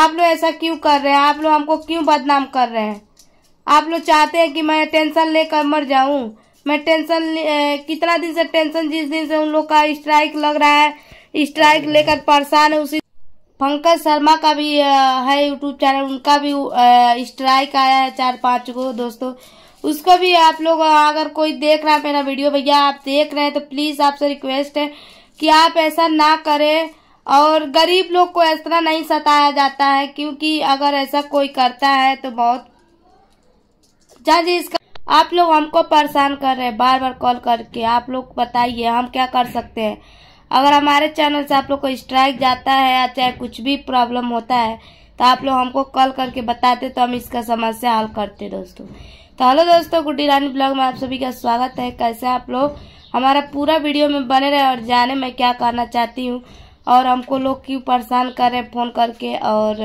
आप लोग ऐसा क्यों कर रहे हैं आप लोग हमको क्यों बदनाम कर रहे हैं आप लोग चाहते हैं कि मैं टेंशन लेकर मर जाऊं मैं टेंशन कितना दिन से टेंशन जिस दिन से उन लोग का स्ट्राइक लग रहा है स्ट्राइक लेकर परेशान है उसी पंकज शर्मा का भी है यूट्यूब चैनल उनका भी स्ट्राइक आया है चार पाँच को दोस्तों उसको भी आप लोग अगर कोई देख रहा है मेरा वीडियो भैया आप देख रहे हैं तो प्लीज़ आपसे रिक्वेस्ट है कि आप ऐसा ना करें और गरीब लोग को इस तरह नहीं सताया जाता है क्योंकि अगर ऐसा कोई करता है तो बहुत जज इसका आप लोग हमको परेशान कर रहे हैं बार बार कॉल करके आप लोग बताइए हम क्या कर सकते हैं अगर हमारे चैनल से आप लोग को स्ट्राइक जाता है या चाहे कुछ भी प्रॉब्लम होता है तो आप लोग हमको कॉल करके बताते तो हम इसका समस्या हल करते दोस्तों तो हेलो दोस्तों गुड्डी रानी ब्लॉग में आप सभी का स्वागत है कैसे आप लोग हमारा पूरा वीडियो में बने रहे और जाने मैं क्या करना चाहती हूँ और हमको लोग क्यों परेशान कर रहे हैं फ़ोन करके और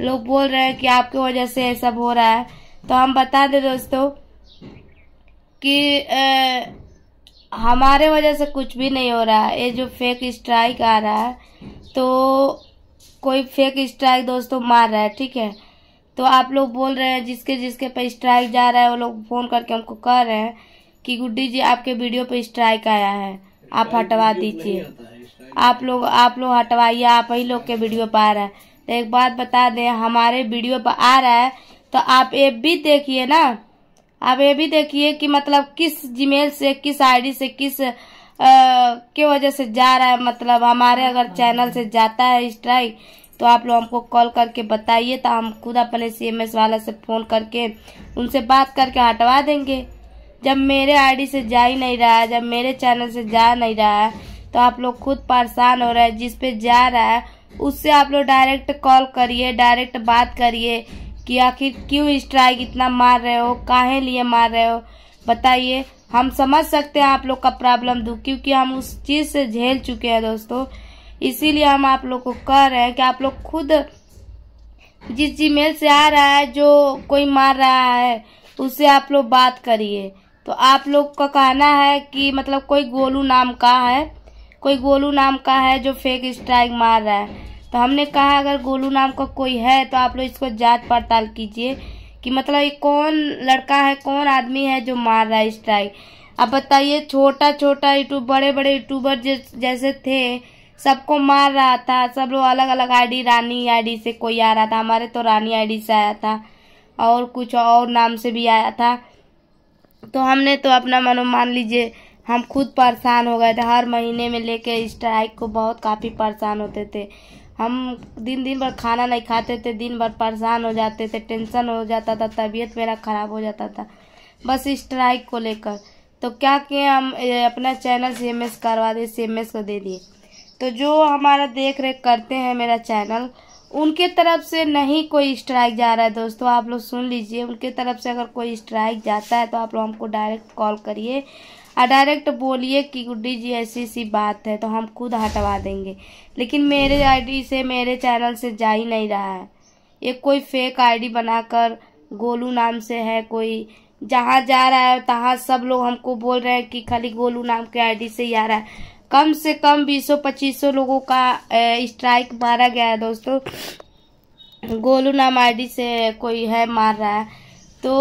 लोग बोल रहे हैं कि आपकी वजह से ये सब हो रहा है तो हम बता दें दोस्तों कि ए, हमारे वजह से कुछ भी नहीं हो रहा है ये जो फेक स्ट्राइक आ रहा है तो कोई फेक स्ट्राइक दोस्तों मार रहा है ठीक है तो आप लोग बोल रहे हैं जिसके जिसके पे स्ट्राइक जा रहा है वो लोग फ़ोन करके हमको कह रहे हैं कि गुड्डी जी आपके वीडियो पे स्ट्राइक आया है आप हटवा तो दीजिए आप लोग आप लोग हटवाइए आप ही लोग के वीडियो पर आ रहा है तो एक बात बता दें हमारे वीडियो पर आ रहा है तो आप ये भी देखिए ना आप ये भी देखिए कि मतलब किस जीमेल से किस आईडी से किस आ, के वजह से जा रहा है मतलब हमारे अगर चैनल से जाता है स्ट्राइक तो आप लोग हमको कॉल करके बताइए तो हम खुद अपने सी एम एस वाला से फ़ोन करके उनसे बात करके हटवा देंगे जब मेरे आईडी से जा ही नहीं रहा है जब मेरे चैनल से जा नहीं रहा है तो आप लोग खुद परेशान हो रहे हैं जिस पे जा रहा है उससे आप लोग डायरेक्ट कॉल करिए डायरेक्ट बात करिए कि आखिर क्यों स्ट्राइक इतना मार रहे हो काहे लिए मार रहे हो बताइए हम समझ सकते हैं आप लोग का प्रॉब्लम दो क्योंकि हम उस चीज़ से झेल चुके हैं दोस्तों इसीलिए हम आप लोग को कह रहे हैं कि आप लोग खुद जिस जी मेल से आ रहा है जो कोई मार रहा है उससे आप लोग बात करिए तो आप लोग का कहना है कि मतलब कोई गोलू नाम का है कोई गोलू नाम का है जो फेक स्ट्राइक मार रहा है तो हमने कहा अगर गोलू नाम का कोई है तो आप लोग इसको जांच पड़ताल कीजिए कि मतलब ये कौन लड़का है कौन आदमी है जो मार रहा है स्ट्राइक अब बताइए छोटा छोटा यूट्यूब बड़े बड़े यूट्यूबर जैसे थे सबको मार रहा था सब लोग अलग अलग आईडी रानी आईडी से कोई आ रहा था हमारे तो रानी आईडी से आया था और कुछ और नाम से भी आया था तो हमने तो अपना मनो मान लीजिए हम खुद परेशान हो गए थे हर महीने में लेके स्ट्राइक को बहुत काफ़ी परेशान होते थे हम दिन दिन भर खाना नहीं खाते थे दिन भर परेशान हो जाते थे टेंशन हो जाता था तबीयत मेरा ख़राब हो जाता था बस स्ट्राइक को लेकर तो क्या किए हम अपना चैनल सी एम एस करवा दिए सी एम एस को दे दिए तो जो हमारा देख रेख करते हैं मेरा चैनल उनके तरफ से नहीं कोई स्ट्राइक जा रहा है दोस्तों आप लोग सुन लीजिए उनके तरफ से अगर कोई स्ट्राइक जाता है तो आप लोग हमको डायरेक्ट कॉल करिए डायरेक्ट बोलिए कि गुड्डी जी ऐसी सी बात है तो हम खुद हटवा देंगे लेकिन मेरे आईडी से मेरे चैनल से जा ही नहीं रहा है ये कोई फेक आईडी बनाकर गोलू नाम से है कोई जहाँ जा रहा है तहाँ सब लोग हमको बोल रहे हैं कि खाली गोलू नाम के आईडी से ही आ रहा है कम से कम बीसों पच्चीसों लोगों का स्ट्राइक मारा गया है दोस्तों गोलू नाम आई से कोई है मार रहा है तो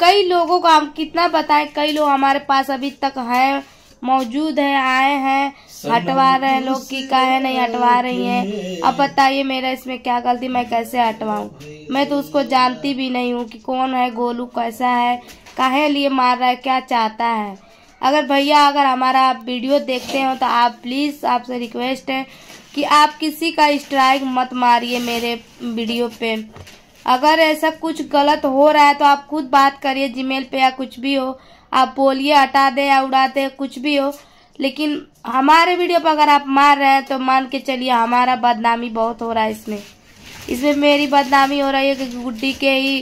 कई लोगों को हम कितना बताएं कई लोग हमारे पास अभी तक हैं मौजूद है आए हैं हटवा रहे हैं लोग की कहे नहीं हटवा रही हैं अब बताइए मेरा इसमें क्या गलती मैं कैसे हटवाऊं मैं तो उसको जानती भी नहीं हूँ कि कौन है गोलू कैसा है कहे लिए मार रहा है क्या चाहता है अगर भैया अगर हमारा आप वीडियो देखते हो तो आप प्लीज़ आपसे रिक्वेस्ट है कि आप किसी का स्ट्राइक मत मारिए मेरे वीडियो पे अगर ऐसा कुछ गलत हो रहा है तो आप खुद बात करिए जीमेल पे या कुछ भी हो आप बोलिए हटा दे या उड़ा दे कुछ भी हो लेकिन हमारे वीडियो पर अगर आप मार रहे हैं तो मान के चलिए हमारा बदनामी बहुत हो रहा है इसमें इसमें मेरी बदनामी हो रही है क्योंकि गुड्डी के ही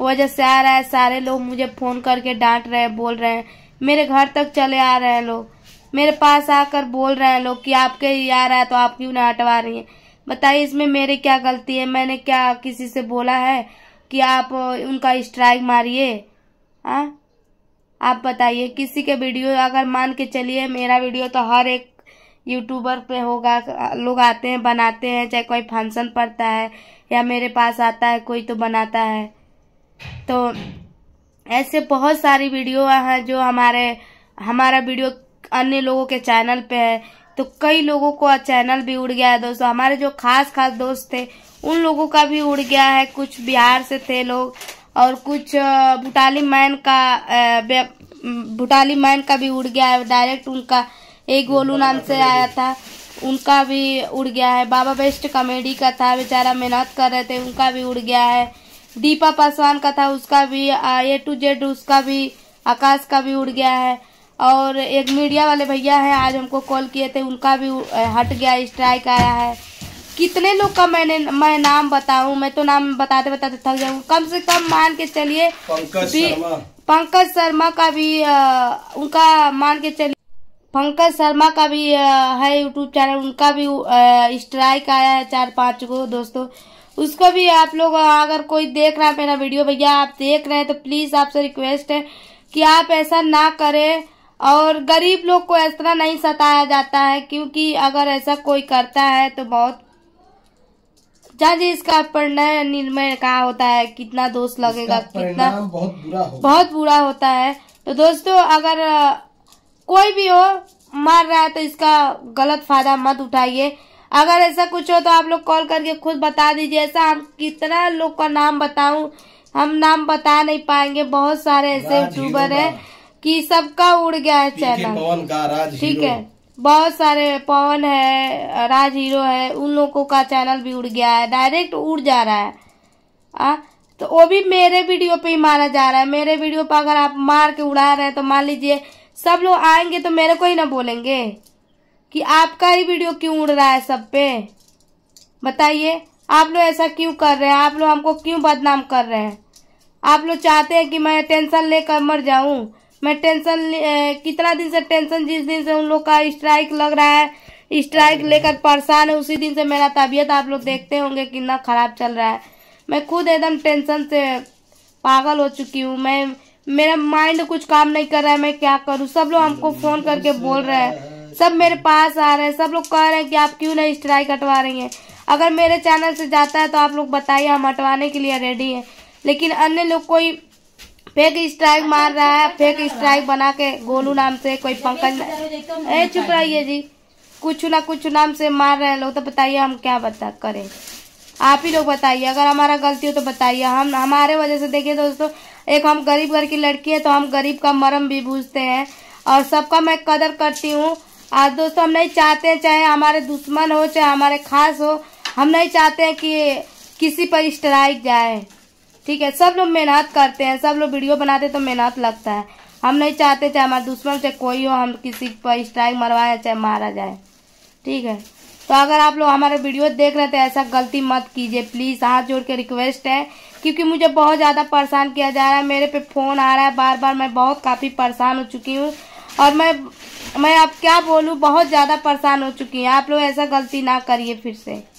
वजह से आ रहा है सारे लोग मुझे फ़ोन करके डांट रहे हैं बोल रहे हैं मेरे घर तक चले आ रहे हैं लोग मेरे पास आकर बोल रहे हैं लोग कि आपके ही आ रहा है तो आप क्यों ना हटवा रही हैं बताइए इसमें मेरे क्या गलती है मैंने क्या किसी से बोला है कि आप उनका स्ट्राइक मारिए हाँ? आप बताइए किसी के वीडियो अगर मान के चलिए मेरा वीडियो तो हर एक यूट्यूबर पे होगा लोग आते हैं बनाते हैं चाहे कोई फंक्शन पड़ता है या मेरे पास आता है कोई तो बनाता है तो ऐसे बहुत सारी वीडियो हैं जो हमारे हमारा वीडियो अन्य लोगों के चैनल पे है तो कई लोगों को चैनल भी उड़ गया है दोस्तों हमारे जो खास खास दोस्त थे उन लोगों का भी उड़ गया है कुछ बिहार से थे लोग और कुछ भूटाली मैन का भूटाली मैन का भी उड़ गया है डायरेक्ट उनका एक गोलू नाम से आया था उनका भी उड़ गया है बाबा बेस्ट कॉमेडी का था बेचारा मेहनत कर रहे थे उनका भी उड़ गया है दीपा पासवान का था उसका भी ए टू जेड उसका भी आकाश का भी उड़ गया है और एक मीडिया वाले भैया हैं आज हमको कॉल किए थे उनका भी हट गया स्ट्राइक आया है कितने लोग का मैंने मैं नाम बताऊं मैं तो नाम बताते बताते थक जाऊं कम से कम मान के चलिए पंकज शर्मा का भी आ, उनका मान के चलिए पंकज शर्मा का भी आ, है यूट्यूब चैनल उनका भी स्ट्राइक आया है चार पांच को दोस्तों उसको भी आप लोग अगर कोई देख रहा है मेरा वीडियो भैया आप देख रहे हैं तो प्लीज आपसे रिक्वेस्ट है कि आप ऐसा ना करें और गरीब लोग को इस तरह नहीं सताया जाता है क्योंकि अगर ऐसा कोई करता है तो बहुत जज इसका परिणय निर्णय कहा होता है कितना दोष लगेगा कितना बहुत बुरा बहुत बुरा होता है तो दोस्तों अगर कोई भी हो मार रहा है तो इसका गलत फायदा मत उठाइए अगर ऐसा कुछ हो तो आप लोग कॉल करके खुद बता दीजिए ऐसा हम कितना लोग का नाम बताऊं हम नाम बता नहीं पाएंगे बहुत सारे ऐसे यूट्यूबर हैं कि सबका उड़ गया है चैनल पवन का राज ठीक है बहुत सारे पवन है राज हीरो है उन लोगों का चैनल भी उड़ गया है डायरेक्ट उड़ जा रहा है आ, तो वो भी मेरे वीडियो पे ही मारा जा रहा है मेरे वीडियो पर अगर आप मार के उड़ा रहे हैं तो मान लीजिए सब लोग आएंगे तो मेरे को ही ना बोलेंगे कि आपका ही वीडियो क्यों उड़ रहा है सब पे बताइए आप लोग ऐसा क्यों कर रहे हैं आप लोग हमको क्यों बदनाम कर रहे हैं आप लोग चाहते हैं कि मैं टेंशन लेकर मर जाऊं मैं टेंशन कितना दिन से टेंशन जिस दिन से उन लोग का स्ट्राइक लग रहा है स्ट्राइक लेकर परेशान है उसी दिन से मेरा तबीयत आप लोग देखते होंगे कितना खराब चल रहा है मैं खुद एकदम टेंशन से पागल हो चुकी हूँ मैं मेरा माइंड कुछ काम नहीं कर रहा है मैं क्या करूँ सब लोग हमको फोन करके बोल रहे हैं सब मेरे पास आ रहे हैं सब लोग कह रहे हैं कि आप क्यों नहीं स्ट्राइक हटवा रही हैं अगर मेरे चैनल से जाता है तो आप लोग बताइए हम हटवाने के लिए रेडी हैं लेकिन अन्य लोग कोई फेक स्ट्राइक मार रहा है फेक स्ट्राइक बना के गोलू नाम से कोई पंकज ए चुप रहिए जी कुछ ना कुछ नाम से मार रहे लोग तो बताइए हम क्या बता करें आप ही लोग बताइए अगर हमारा गलती हो तो बताइए हम हमारे वजह से देखिए दोस्तों एक हम गरीब घर की लड़की है तो हम गरीब का मरम भी बूझते हैं और सबका मैं कदर करती हूँ आज दोस्तों हम नहीं चाहते चाहे हमारे दुश्मन हो चाहे हमारे खास हो हम नहीं चाहते हैं कि किसी पर स्ट्राइक जाए ठीक है सब लोग मेहनत करते हैं सब लोग वीडियो बनाते तो मेहनत लगता है हम नहीं चाहते चाहे हमारे दुश्मन से कोई हो हम किसी पर स्ट्राइक मरवाए चाहे मारा जाए ठीक है तो अगर आप लोग हमारे वीडियो देख रहे थे तो ऐसा गलती मत कीजिए प्लीज़ हाथ जोड़ के रिक्वेस्ट है क्योंकि मुझे बहुत ज़्यादा परेशान किया जा रहा है मेरे पे फ़ोन आ रहा है बार बार मैं बहुत काफ़ी परेशान हो चुकी हूँ और मैं मैं आप क्या बोलूँ बहुत ज़्यादा परेशान हो चुकी हूँ आप लोग ऐसा गलती ना करिए फिर से